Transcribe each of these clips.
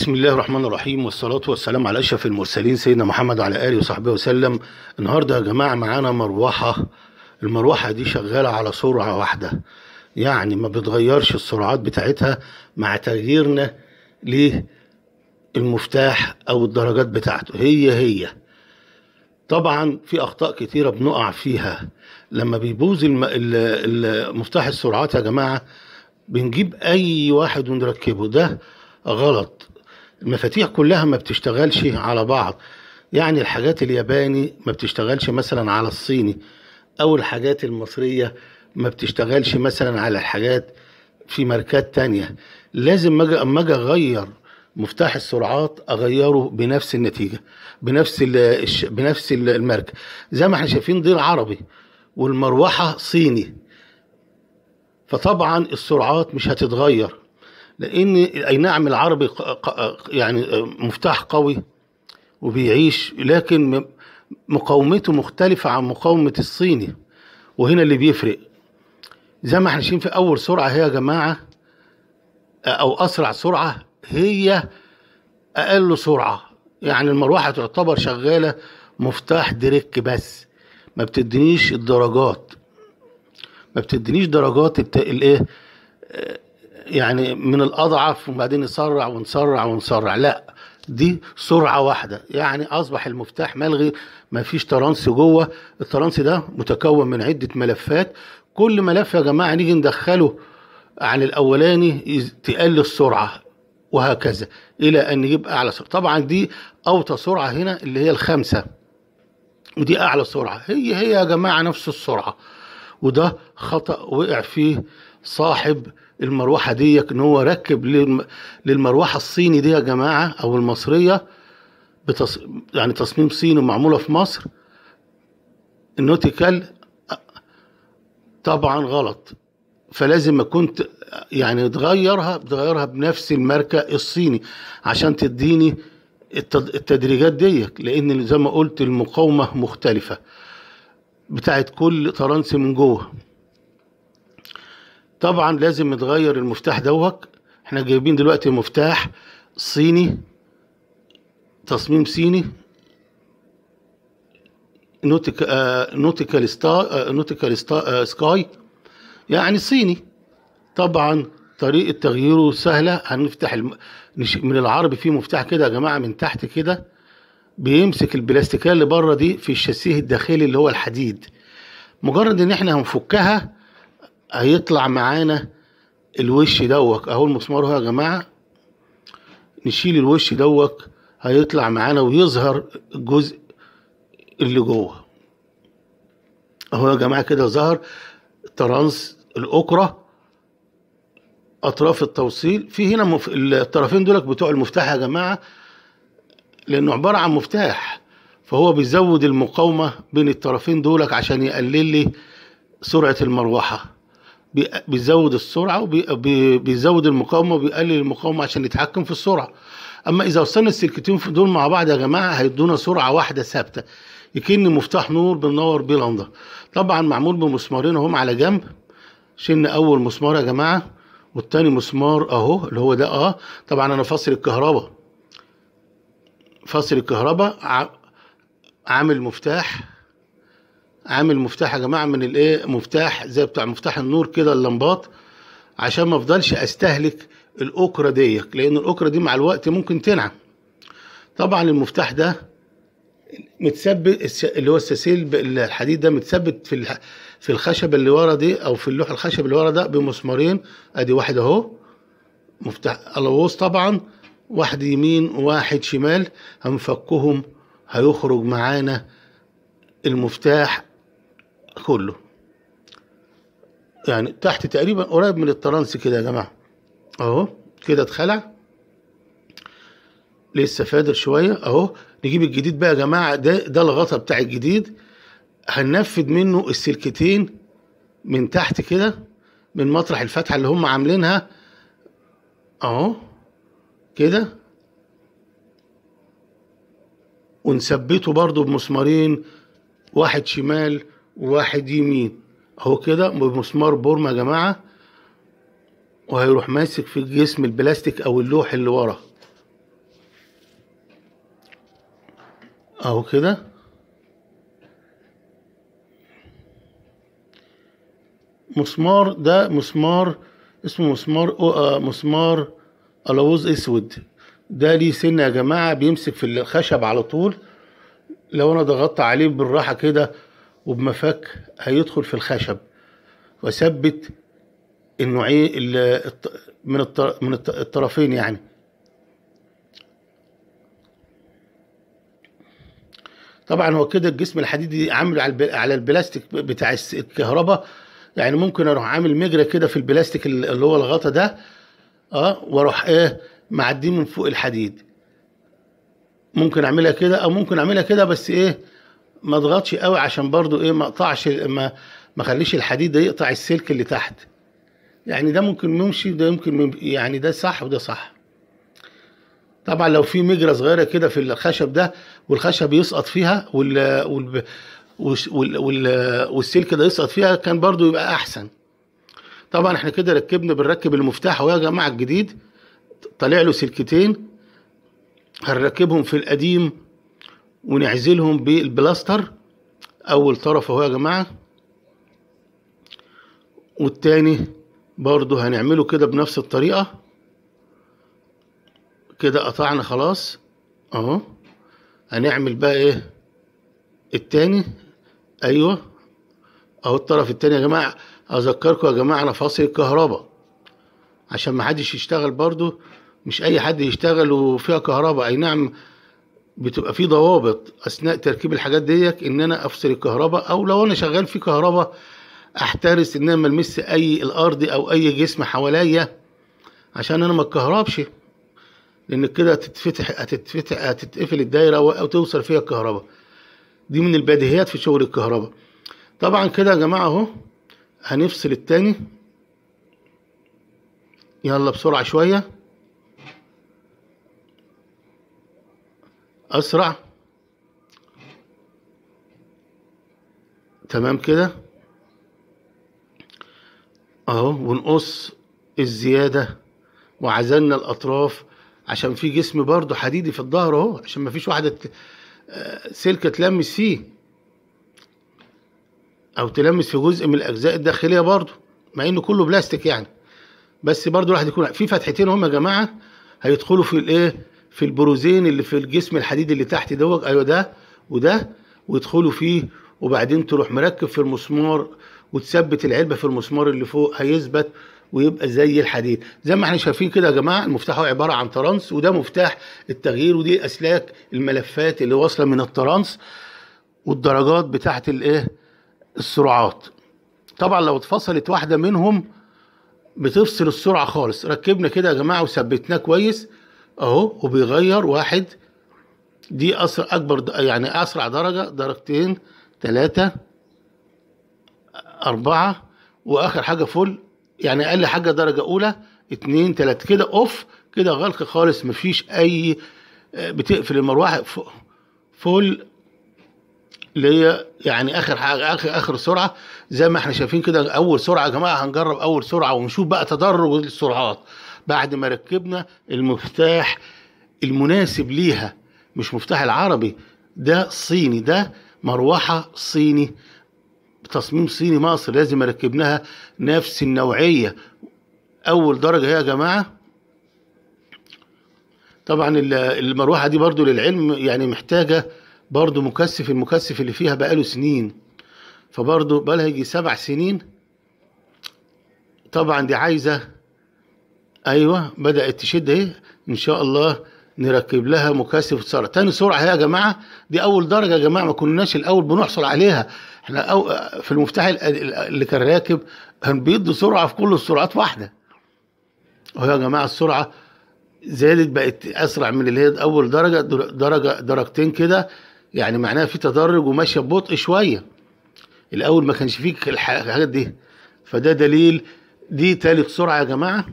بسم الله الرحمن الرحيم والصلاة والسلام على أشرف المرسلين سيدنا محمد وعلى آله وصحبه وسلم النهاردة يا جماعة معانا مروحة المروحة دي شغالة على سرعة واحدة يعني ما بتغيرش السرعات بتاعتها مع تغييرنا للمفتاح أو الدرجات بتاعته هي هي طبعا في أخطاء كتيرة بنقع فيها لما بيبوظ مفتاح السرعات يا جماعة بنجيب أي واحد ونركبه ده غلط المفاتيح كلها ما بتشتغلش على بعض يعني الحاجات الياباني ما بتشتغلش مثلا على الصيني او الحاجات المصرية ما بتشتغلش مثلا على الحاجات في ماركات تانية لازم اما اجي اغير مفتاح السرعات اغيره بنفس النتيجه بنفس الـ بنفس الماركه زي ما احنا شايفين دير عربي والمروحه صيني فطبعا السرعات مش هتتغير لان اي نعم العربي يعني مفتاح قوي وبيعيش لكن مقاومته مختلفة عن مقاومة الصيني وهنا اللي بيفرق زي ما احنا شايفين في اول سرعة هي يا جماعة او اسرع سرعة هي اقل سرعة يعني المروحة تعتبر شغالة مفتاح دريك بس ما بتدينيش الدرجات ما بتدينيش درجات الايه آه، يعني من الاضعف وبعدين نسرع ونسرع ونسرع لا دي سرعه واحده يعني اصبح المفتاح ملغي ما فيش ترانس جوه الترانس ده متكون من عده ملفات كل ملف يا جماعه نيجي ندخله عن الاولاني تقل السرعه وهكذا الى ان يبقى اعلى سرعه طبعا دي اوطى سرعه هنا اللي هي الخمسه ودي اعلى سرعه هي هي يا جماعه نفس السرعه وده خطا وقع فيه صاحب المروحه دي ان هو ركب للمروحه الصيني دي يا جماعه او المصريه بتص... يعني تصميم صيني معموله في مصر النوتيكال طبعا غلط فلازم اكون يعني تغيرها تغيرها بنفس الماركه الصيني عشان تديني التدريجات دي لان زي ما قلت المقاومه مختلفه بتاعت كل طرنس من جوه طبعا لازم يتغير المفتاح دوت احنا جايبين دلوقتي مفتاح صيني تصميم صيني نوتيك آه نوتيكال ستا آه نوتيكال ستا آه سكاي يعني صيني طبعا طريقه تغييره سهله هنفتح الم... من العربي في مفتاح كده يا جماعه من تحت كده بيمسك البلاستيكيه اللي بره دي في الشاسيه الداخلي اللي هو الحديد مجرد ان احنا هنفكها هيطلع معانا الوش دوك اهو المسمار اهو يا جماعه نشيل الوش دوك هيطلع معانا ويظهر الجزء اللي جوه اهو يا جماعه كده ظهر ترانس الاكره اطراف التوصيل في هنا مف... الطرفين دولك بتوع المفتاح يا جماعه لانه عباره عن مفتاح فهو بيزود المقاومه بين الطرفين دولك عشان يقلل لي سرعه المروحه بيزود السرعه وبيزود المقاومه وبيقلل المقاومه عشان يتحكم في السرعه اما اذا وصلنا السلكتين دول مع بعض يا جماعه هيدونا سرعه واحده ثابته يكن مفتاح نور بننور بيه لندا طبعا معمول بمسمارين اهم على جنب شلنا اول مسمار يا جماعه والتاني مسمار اهو اللي هو ده اه طبعا انا فاصل الكهرباء فاصل الكهرباء عامل مفتاح عامل مفتاح يا جماعه من الايه مفتاح زي بتاع مفتاح النور كده اللمبات عشان ما افضلش استهلك الاوكرة ديك لان الاوكرة دي مع الوقت ممكن تنعم طبعا المفتاح ده متثبت اللي هو الساسيل الحديد ده متثبت في في الخشب اللي ورا دي او في اللوح الخشب اللي ورا ده بمسمارين ادي واحد اهو مفتاح الغوص طبعا واحد يمين وواحد شمال هنفكهم هيخرج معانا المفتاح كله يعني تحت تقريبا قريب من الترانس كده يا جماعة اهو كده اتخلع لسه فادر شوية اهو نجيب الجديد بقى يا جماعة ده ده الغطا بتاع الجديد هننفذ منه السلكتين من تحت كده من مطرح الفتحة اللي هم عاملينها اهو كده ونثبته برضو بمسمارين واحد شمال واحد يمين اهو كده بمسمار بورما يا جماعه وهيروح ماسك في الجسم البلاستيك او اللوح اللي ورا اهو كده مسمار ده مسمار اسمه مسمار أو آه، مسمار الوز اسود ده ليه سن يا جماعه بيمسك في الخشب على طول لو انا ضغطت عليه بالراحه كده وبمفك هيدخل في الخشب وثبت النوعين من من الطرفين يعني طبعا هو كده الجسم الحديدي عامل على البلاستيك بتاع الكهرباء يعني ممكن اروح عامل مجرى كده في البلاستيك اللي هو الغطا ده اه واروح ايه معديه من فوق الحديد ممكن اعملها كده او ممكن اعملها كده بس ايه ما اضغطش قوي عشان برضو ايه ما اقطعش ما ما اخليش الحديد ده يقطع السلك اللي تحت يعني ده ممكن يمشي وده يمكن يعني ده صح وده صح طبعا لو في مجرى صغيره كده في الخشب ده والخشب يسقط فيها وال وال وال وال والسلك ده يسقط فيها كان برضو يبقى احسن طبعا احنا كده ركبنا بنركب المفتاح ويا جماعه الجديد طالع له سلكتين هنركبهم في القديم ونعزلهم بالبلاستر اول طرف اهو يا جماعه والتاني برضو هنعمله كده بنفس الطريقه كده قطعنا خلاص اهو هنعمل بقى ايه التاني ايوه اهو الطرف التاني يا جماعه اذكركم يا جماعه انا فاصل الكهرباء عشان ما حدش يشتغل برضو مش اي حد يشتغل وفيها كهرباء اي نعم بتبقى في ضوابط اثناء تركيب الحاجات ديك ان انا افصل الكهرباء او لو انا شغال في كهرباء احترس ان انا ما المس اي الارض او اي جسم حواليا عشان انا ما اتكهربش لان كده هتتفتح هتتفتح هتتقفل الدايره او توصل فيها الكهرباء دي من البديهيات في شغل الكهرباء طبعا كده يا جماعه اهو هنفصل التاني يلا بسرعه شويه أسرع تمام كده أهو ونقص الزيادة وعزلنا الأطراف عشان في جسم برضو حديدي في الظهر أهو عشان ما فيش واحدة آه، سلكة تلمس فيه أو تلمس في جزء من الأجزاء الداخلية برضو مع إنه كله بلاستيك يعني بس برضو الواحد يكون في فتحتين هم يا جماعة هيدخلوا في الإيه في البروزين اللي في الجسم الحديد اللي تحت دوت ايوه ده وده ويدخلوا فيه وبعدين تروح مركب في المسمار وتثبت العلبه في المسمار اللي فوق هيثبت ويبقى زي الحديد زي ما احنا شايفين كده يا جماعه المفتاح هو عباره عن ترانس وده مفتاح التغيير ودي اسلاك الملفات اللي واصله من الترانس والدرجات بتاعه الايه السرعات طبعا لو اتفصلت واحده منهم بتفصل السرعه خالص ركبنا كده يا جماعه وثبتناه كويس اهو وبيغير واحد دي اسرع اكبر يعني اسرع درجه درجتين ثلاثه اربعه واخر حاجه فل يعني اقل حاجه درجه اولى اتنين تلاتة كده اوف كده غلق خالص مفيش اي آه، بتقفل المروحه فل اللي هي يعني اخر حاجه اخر اخر سرعه زي ما احنا شايفين كده اول سرعه يا جماعه هنجرب اول سرعه ونشوف بقى تدرج السرعات بعد ما ركبنا المفتاح المناسب ليها مش مفتاح العربي ده صيني ده مروحة صيني تصميم صيني مصر لازم ركبناها نفس النوعية أول درجة هي يا جماعة طبعا المروحة دي برضو للعلم يعني محتاجة برضو مكثف المكثف اللي فيها بقاله سنين فبرضو بقالها يجي سبع سنين طبعا دي عايزة ايوه بدات تشد اهي ان شاء الله نركب لها مكثف سرعه تاني سرعه يا جماعه دي اول درجه يا جماعه ما كناش الاول بنحصل عليها احنا أو في المفتاح اللي كان راكب كان بيدي سرعه في كل السرعات واحده وهي يا جماعه السرعه زادت بقت اسرع من اللي هي اول درجه درجه درجتين كده يعني معناها في تدرج وماشيه ببطء شويه الاول ما كانش فيك الحاجات دي فده دليل دي تالت سرعه يا جماعه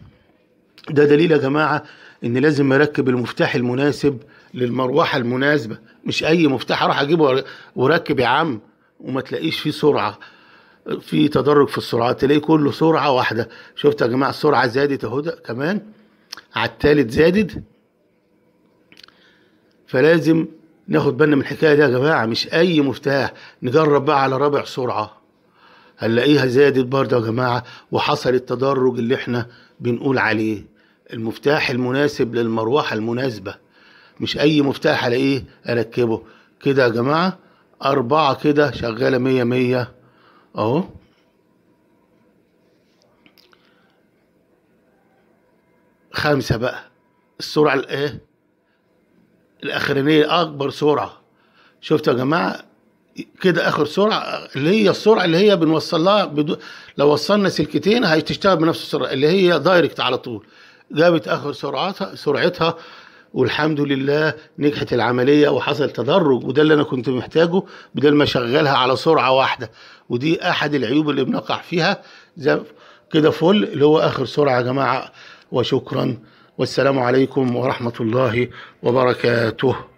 ده دليل يا جماعة ان لازم اركب المفتاح المناسب للمروحة المناسبة مش اي مفتاح اروح اجيبه وركب يا عم وما تلاقيش فيه سرعة في تدرج في السرعات تلاقيه كله سرعة واحدة شفت يا جماعة السرعة زادت اهو ده كمان على التالت زادت فلازم ناخد بالنا من الحكاية دي يا جماعة مش اي مفتاح نجرب بقى على رابع سرعة هنلاقيها زادت برضه يا جماعة وحصل التدرج اللي احنا بنقول عليه المفتاح المناسب للمروحة المناسبة مش أي مفتاح ألاقيه أركبه كده يا جماعة أربعة كده شغالة مية مية أهو خمسة بقى السرعة الإيه الأخرانية أكبر سرعة شفتوا يا جماعة كده اخر سرعه اللي هي السرعه اللي هي بنوصل لها بدو... لو وصلنا سلكتين هتشتغل بنفس السرعه اللي هي دايركت على طول جابت اخر سرعتها سرعتها والحمد لله نجحت العملية وحصل تدرج وده اللي أنا كنت محتاجه بدل ما أشغلها على سرعة واحدة ودي أحد العيوب اللي بنقع فيها زي كده فل اللي هو آخر سرعة يا جماعة وشكرا والسلام عليكم ورحمة الله وبركاته